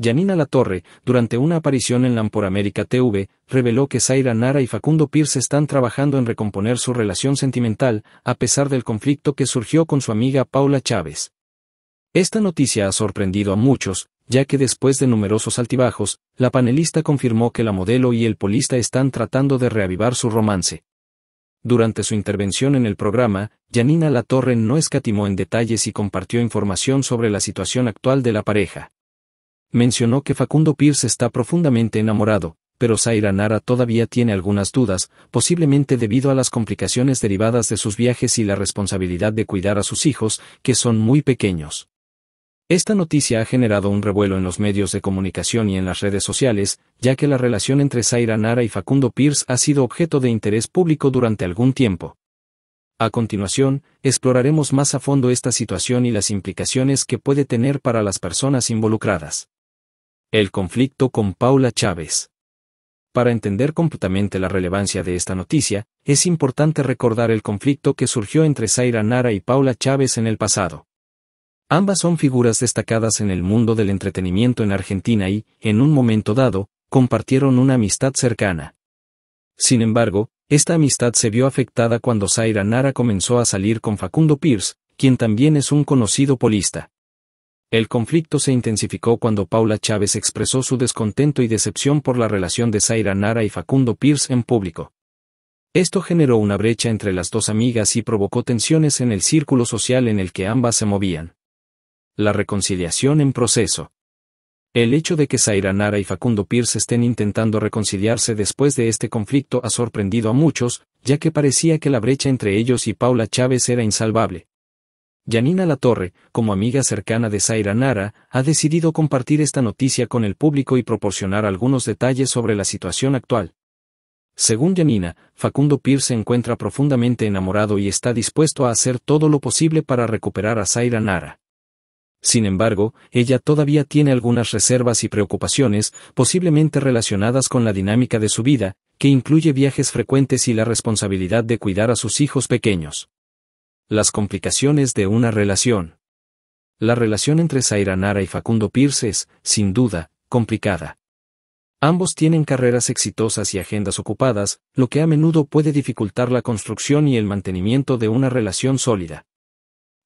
Janina Latorre, durante una aparición en Lampor América TV, reveló que Zaira Nara y Facundo Pierce están trabajando en recomponer su relación sentimental, a pesar del conflicto que surgió con su amiga Paula Chávez. Esta noticia ha sorprendido a muchos, ya que después de numerosos altibajos, la panelista confirmó que la modelo y el polista están tratando de reavivar su romance. Durante su intervención en el programa, Janina Latorre no escatimó en detalles y compartió información sobre la situación actual de la pareja. Mencionó que Facundo Pierce está profundamente enamorado, pero Zaira Nara todavía tiene algunas dudas, posiblemente debido a las complicaciones derivadas de sus viajes y la responsabilidad de cuidar a sus hijos, que son muy pequeños. Esta noticia ha generado un revuelo en los medios de comunicación y en las redes sociales, ya que la relación entre Zaira Nara y Facundo Pierce ha sido objeto de interés público durante algún tiempo. A continuación, exploraremos más a fondo esta situación y las implicaciones que puede tener para las personas involucradas. El conflicto con Paula Chávez. Para entender completamente la relevancia de esta noticia, es importante recordar el conflicto que surgió entre Zaira Nara y Paula Chávez en el pasado. Ambas son figuras destacadas en el mundo del entretenimiento en Argentina y, en un momento dado, compartieron una amistad cercana. Sin embargo, esta amistad se vio afectada cuando Zaira Nara comenzó a salir con Facundo Pierce, quien también es un conocido polista. El conflicto se intensificó cuando Paula Chávez expresó su descontento y decepción por la relación de Zaira Nara y Facundo Pierce en público. Esto generó una brecha entre las dos amigas y provocó tensiones en el círculo social en el que ambas se movían. La reconciliación en proceso. El hecho de que Zaira Nara y Facundo Pierce estén intentando reconciliarse después de este conflicto ha sorprendido a muchos, ya que parecía que la brecha entre ellos y Paula Chávez era insalvable. Yanina Latorre, como amiga cercana de Zaira Nara, ha decidido compartir esta noticia con el público y proporcionar algunos detalles sobre la situación actual. Según Janina, Facundo Pierce se encuentra profundamente enamorado y está dispuesto a hacer todo lo posible para recuperar a Zaira Nara. Sin embargo, ella todavía tiene algunas reservas y preocupaciones, posiblemente relacionadas con la dinámica de su vida, que incluye viajes frecuentes y la responsabilidad de cuidar a sus hijos pequeños. Las complicaciones de una relación. La relación entre Zaira Nara y Facundo Pierce es, sin duda, complicada. Ambos tienen carreras exitosas y agendas ocupadas, lo que a menudo puede dificultar la construcción y el mantenimiento de una relación sólida.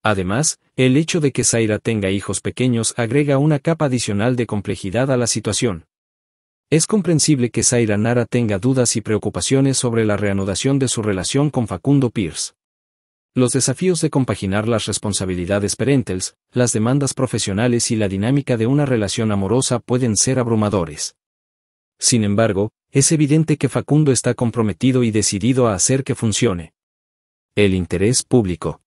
Además, el hecho de que Zaira tenga hijos pequeños agrega una capa adicional de complejidad a la situación. Es comprensible que Zaira Nara tenga dudas y preocupaciones sobre la reanudación de su relación con Facundo Pierce. Los desafíos de compaginar las responsabilidades parentales, las demandas profesionales y la dinámica de una relación amorosa pueden ser abrumadores. Sin embargo, es evidente que Facundo está comprometido y decidido a hacer que funcione. El interés público.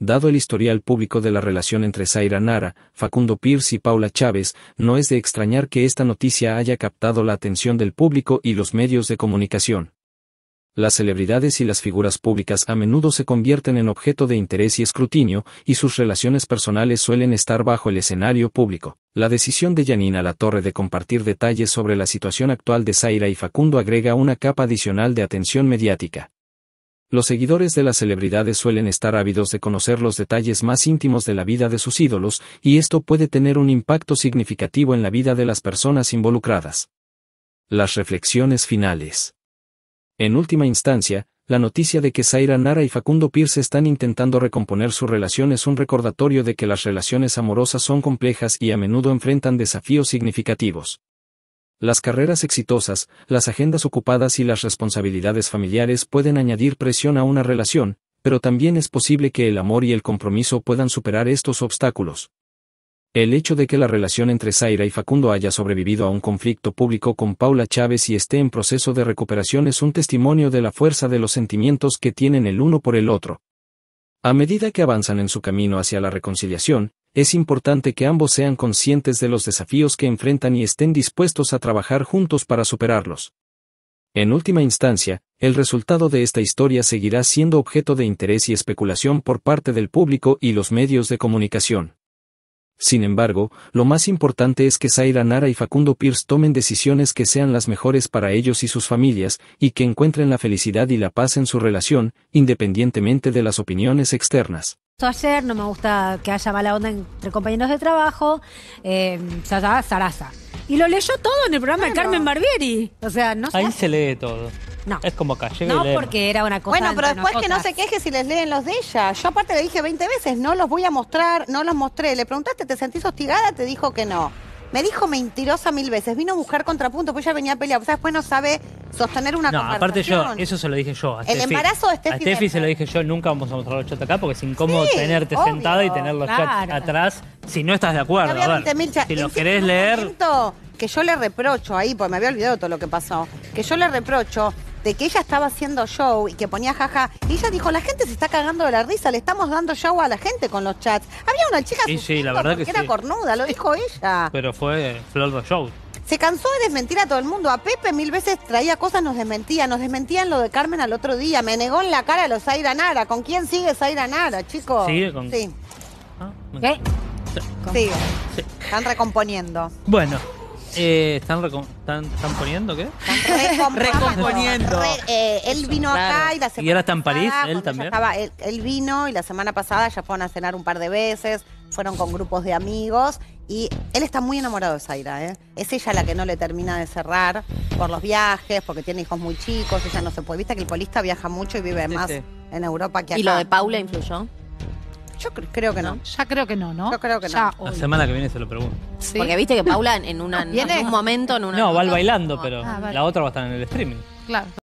Dado el historial público de la relación entre Zaira Nara, Facundo Pierce y Paula Chávez, no es de extrañar que esta noticia haya captado la atención del público y los medios de comunicación. Las celebridades y las figuras públicas a menudo se convierten en objeto de interés y escrutinio, y sus relaciones personales suelen estar bajo el escenario público. La decisión de Yanina La Torre de compartir detalles sobre la situación actual de Zaira y Facundo agrega una capa adicional de atención mediática. Los seguidores de las celebridades suelen estar ávidos de conocer los detalles más íntimos de la vida de sus ídolos, y esto puede tener un impacto significativo en la vida de las personas involucradas. Las reflexiones finales. En última instancia, la noticia de que Zaira Nara y Facundo Pierce están intentando recomponer su relación es un recordatorio de que las relaciones amorosas son complejas y a menudo enfrentan desafíos significativos. Las carreras exitosas, las agendas ocupadas y las responsabilidades familiares pueden añadir presión a una relación, pero también es posible que el amor y el compromiso puedan superar estos obstáculos. El hecho de que la relación entre Zaira y Facundo haya sobrevivido a un conflicto público con Paula Chávez y esté en proceso de recuperación es un testimonio de la fuerza de los sentimientos que tienen el uno por el otro. A medida que avanzan en su camino hacia la reconciliación, es importante que ambos sean conscientes de los desafíos que enfrentan y estén dispuestos a trabajar juntos para superarlos. En última instancia, el resultado de esta historia seguirá siendo objeto de interés y especulación por parte del público y los medios de comunicación. Sin embargo, lo más importante es que Zaira Nara y Facundo Pierce tomen decisiones que sean las mejores para ellos y sus familias, y que encuentren la felicidad y la paz en su relación, independientemente de las opiniones externas Ayer no me gusta que haya mala onda entre compañeros de trabajo, em, Sarasa. Y lo leyó todo en el programa de Carmen Barbieri. O sea, no Ahí se lee todo. No. Es como calle. No, porque era una cosa. Bueno, pero después que no se queje si les leen los de ella. Yo aparte le dije 20 veces, no los voy a mostrar, no los mostré. Le preguntaste, ¿te sentís hostigada? Te dijo que no. Me dijo mentirosa mil veces. Vino a buscar contrapunto, pues ella venía a pelear. O sea, después no sabe sostener una no, aparte yo, eso se lo dije yo. el embarazo de Steffi. A Steffi se lo dije yo, nunca vamos a mostrar los chats acá porque es incómodo tenerte sentada y tener los chats atrás si no estás de acuerdo. a ver, si lo querés leer... Que yo le reprocho ahí, porque me había olvidado todo lo que pasó, que yo le reprocho de que ella estaba haciendo show y que ponía jaja, y ella dijo, la gente se está cagando de la risa, le estamos dando show a la gente con los chats. Había una chica la verdad que era cornuda, lo dijo ella. Pero fue flor de show. Se cansó de desmentir a todo el mundo. A Pepe mil veces traía cosas, nos desmentía. Nos desmentían lo de Carmen al otro día. Me negó en la cara a los Zaira Nara. ¿Con quién sigue Zaira Nara, chico? Sigue con... Sí. Ah, Están recomponiendo. Bueno, eh, ¿están, están, están, poniendo qué? recomponiendo. Eh, él vino acá y la semana Y ahora está en París, él también. él, vino y la semana pasada ya fueron a cenar un par de veces, fueron con grupos de amigos y él está muy enamorado de Zaira. ¿eh? Es ella la que no le termina de cerrar por los viajes, porque tiene hijos muy chicos, ella no se puede. Viste que el polista viaja mucho y vive más en Europa que acá. ¿Y lo de Paula influyó? Yo creo que no. Ya creo que no, ¿no? Yo creo que no. La semana que viene se lo pregunto. Sí. Porque viste que Paula en, una- en un momento, en una. No, va al bailando, pero ah, la otra va a estar en el streaming. Claro.